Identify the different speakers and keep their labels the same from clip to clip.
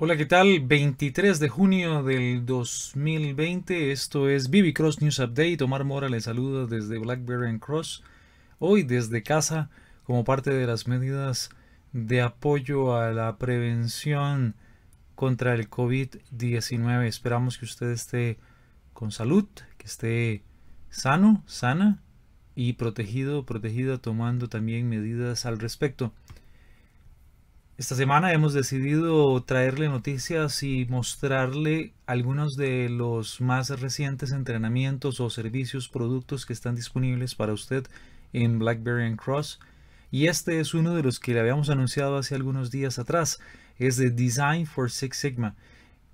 Speaker 1: Hola, ¿qué tal? 23 de junio del 2020, esto es BB Cross News Update. Omar Mora les saluda desde Blackberry and Cross. Hoy desde casa, como parte de las medidas de apoyo a la prevención contra el COVID-19. Esperamos que usted esté con salud, que esté sano, sana y protegido, protegida, tomando también medidas al respecto. Esta semana hemos decidido traerle noticias y mostrarle algunos de los más recientes entrenamientos o servicios, productos que están disponibles para usted en BlackBerry and Cross. Y este es uno de los que le habíamos anunciado hace algunos días atrás. Es de Design for Six Sigma.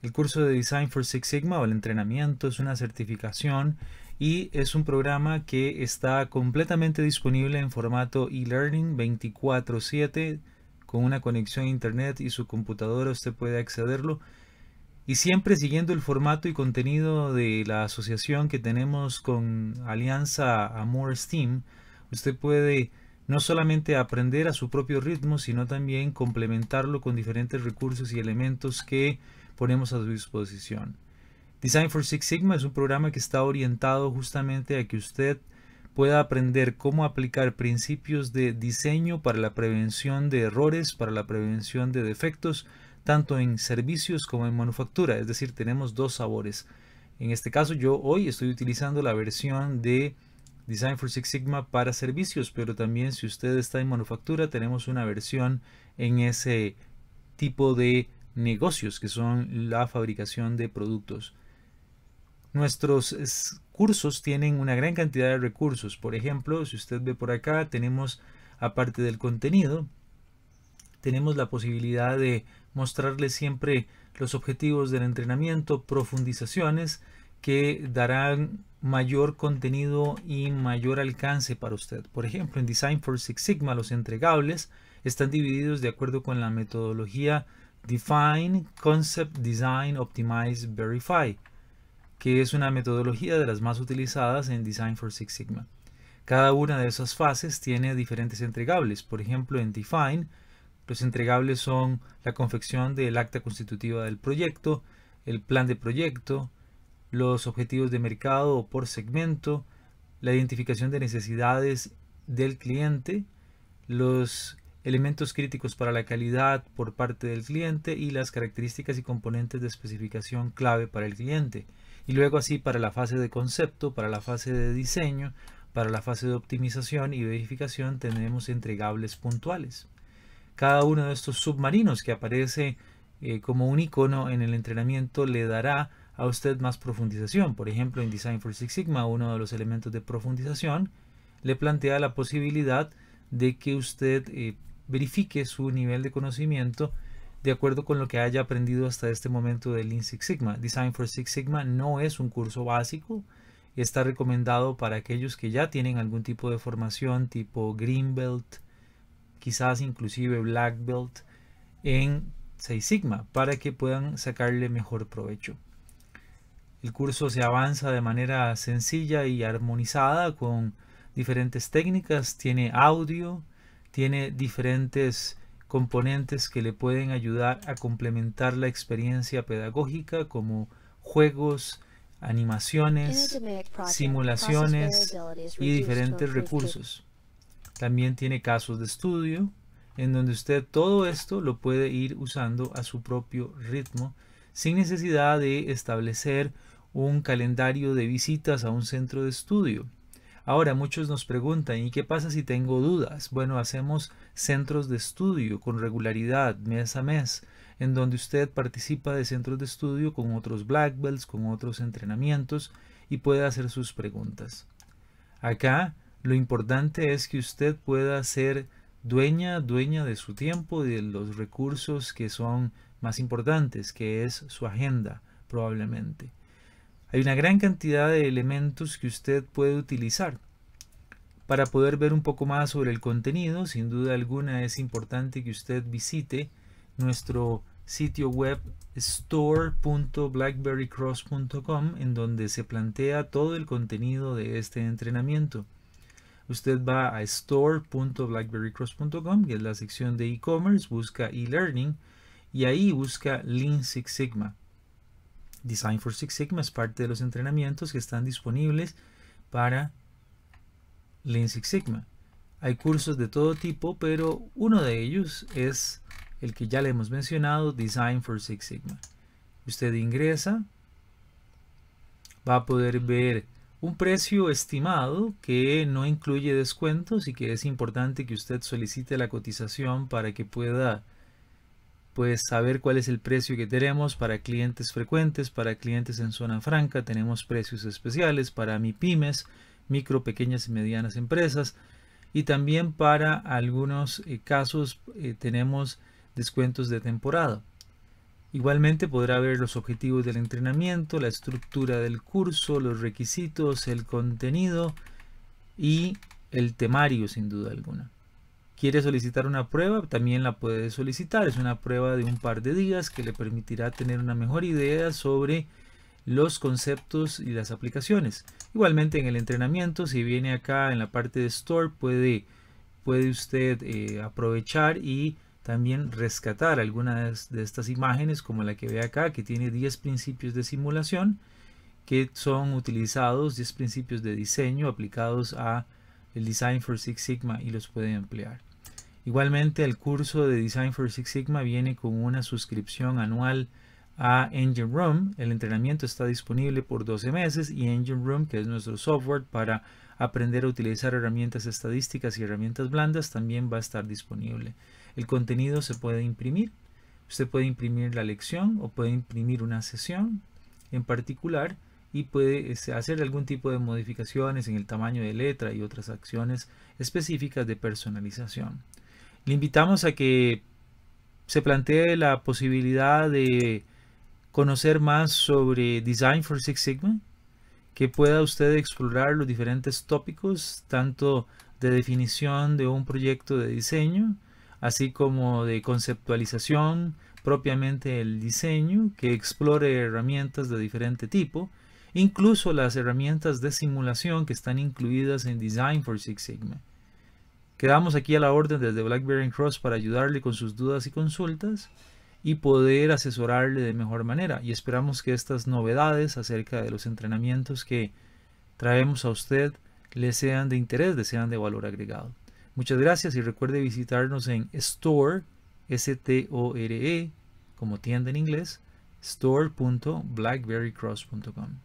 Speaker 1: El curso de Design for Six Sigma o el entrenamiento es una certificación y es un programa que está completamente disponible en formato e-learning 24/7 con una conexión a internet y su computadora usted puede accederlo y siempre siguiendo el formato y contenido de la asociación que tenemos con Alianza Amor Steam, usted puede no solamente aprender a su propio ritmo, sino también complementarlo con diferentes recursos y elementos que ponemos a su disposición. Design for Six Sigma es un programa que está orientado justamente a que usted pueda aprender cómo aplicar principios de diseño para la prevención de errores, para la prevención de defectos, tanto en servicios como en manufactura. Es decir, tenemos dos sabores. En este caso yo hoy estoy utilizando la versión de Design for Six Sigma para servicios, pero también si usted está en manufactura tenemos una versión en ese tipo de negocios que son la fabricación de productos. Nuestros cursos tienen una gran cantidad de recursos. Por ejemplo, si usted ve por acá, tenemos, aparte del contenido, tenemos la posibilidad de mostrarle siempre los objetivos del entrenamiento, profundizaciones que darán mayor contenido y mayor alcance para usted. Por ejemplo, en Design for Six Sigma los entregables están divididos de acuerdo con la metodología Define, Concept, Design, Optimize, Verify que es una metodología de las más utilizadas en Design for Six Sigma. Cada una de esas fases tiene diferentes entregables. Por ejemplo, en Define, los entregables son la confección del acta constitutiva del proyecto, el plan de proyecto, los objetivos de mercado por segmento, la identificación de necesidades del cliente, los elementos críticos para la calidad por parte del cliente y las características y componentes de especificación clave para el cliente. Y luego así para la fase de concepto, para la fase de diseño, para la fase de optimización y verificación tenemos entregables puntuales. Cada uno de estos submarinos que aparece eh, como un icono en el entrenamiento le dará a usted más profundización. Por ejemplo, en Design for Six Sigma, uno de los elementos de profundización le plantea la posibilidad de que usted eh, verifique su nivel de conocimiento de acuerdo con lo que haya aprendido hasta este momento del Lean Six Sigma. Design for Six Sigma no es un curso básico, está recomendado para aquellos que ya tienen algún tipo de formación tipo Green Belt, quizás inclusive Black Belt en Six Sigma para que puedan sacarle mejor provecho. El curso se avanza de manera sencilla y armonizada con diferentes técnicas, tiene audio, tiene diferentes componentes que le pueden ayudar a complementar la experiencia pedagógica como juegos, animaciones, simulaciones y diferentes recursos. También tiene casos de estudio en donde usted todo esto lo puede ir usando a su propio ritmo sin necesidad de establecer un calendario de visitas a un centro de estudio. Ahora muchos nos preguntan, ¿y qué pasa si tengo dudas? Bueno, hacemos centros de estudio con regularidad, mes a mes, en donde usted participa de centros de estudio con otros black belts, con otros entrenamientos y puede hacer sus preguntas. Acá lo importante es que usted pueda ser dueña, dueña de su tiempo y de los recursos que son más importantes, que es su agenda probablemente. Hay una gran cantidad de elementos que usted puede utilizar. Para poder ver un poco más sobre el contenido, sin duda alguna es importante que usted visite nuestro sitio web store.blackberrycross.com en donde se plantea todo el contenido de este entrenamiento. Usted va a store.blackberrycross.com, que es la sección de e-commerce, busca e-learning y ahí busca Lean Sigma. Design for Six Sigma es parte de los entrenamientos que están disponibles para Lean Six Sigma. Hay cursos de todo tipo, pero uno de ellos es el que ya le hemos mencionado, Design for Six Sigma. Usted ingresa, va a poder ver un precio estimado que no incluye descuentos y que es importante que usted solicite la cotización para que pueda pues saber cuál es el precio que tenemos para clientes frecuentes, para clientes en zona franca, tenemos precios especiales para MIPIMES, micro, pequeñas y medianas empresas, y también para algunos eh, casos eh, tenemos descuentos de temporada. Igualmente podrá ver los objetivos del entrenamiento, la estructura del curso, los requisitos, el contenido y el temario sin duda alguna quiere solicitar una prueba, también la puede solicitar. Es una prueba de un par de días que le permitirá tener una mejor idea sobre los conceptos y las aplicaciones. Igualmente en el entrenamiento, si viene acá en la parte de Store, puede, puede usted eh, aprovechar y también rescatar algunas de estas imágenes como la que ve acá, que tiene 10 principios de simulación que son utilizados, 10 principios de diseño aplicados a el Design for Six Sigma y los puede emplear. Igualmente el curso de Design for Six Sigma viene con una suscripción anual a Engine Room. El entrenamiento está disponible por 12 meses y Engine Room, que es nuestro software para aprender a utilizar herramientas estadísticas y herramientas blandas, también va a estar disponible. El contenido se puede imprimir. Usted puede imprimir la lección o puede imprimir una sesión en particular y puede este, hacer algún tipo de modificaciones en el tamaño de letra y otras acciones específicas de personalización. Le invitamos a que se plantee la posibilidad de conocer más sobre Design for Six Sigma, que pueda usted explorar los diferentes tópicos, tanto de definición de un proyecto de diseño, así como de conceptualización propiamente el diseño, que explore herramientas de diferente tipo, incluso las herramientas de simulación que están incluidas en Design for Six Sigma. Quedamos aquí a la orden desde BlackBerry Cross para ayudarle con sus dudas y consultas y poder asesorarle de mejor manera. Y esperamos que estas novedades acerca de los entrenamientos que traemos a usted le sean de interés, le sean de valor agregado. Muchas gracias y recuerde visitarnos en store, S-T-O-R-E, como tienda en inglés, store.blackberrycross.com.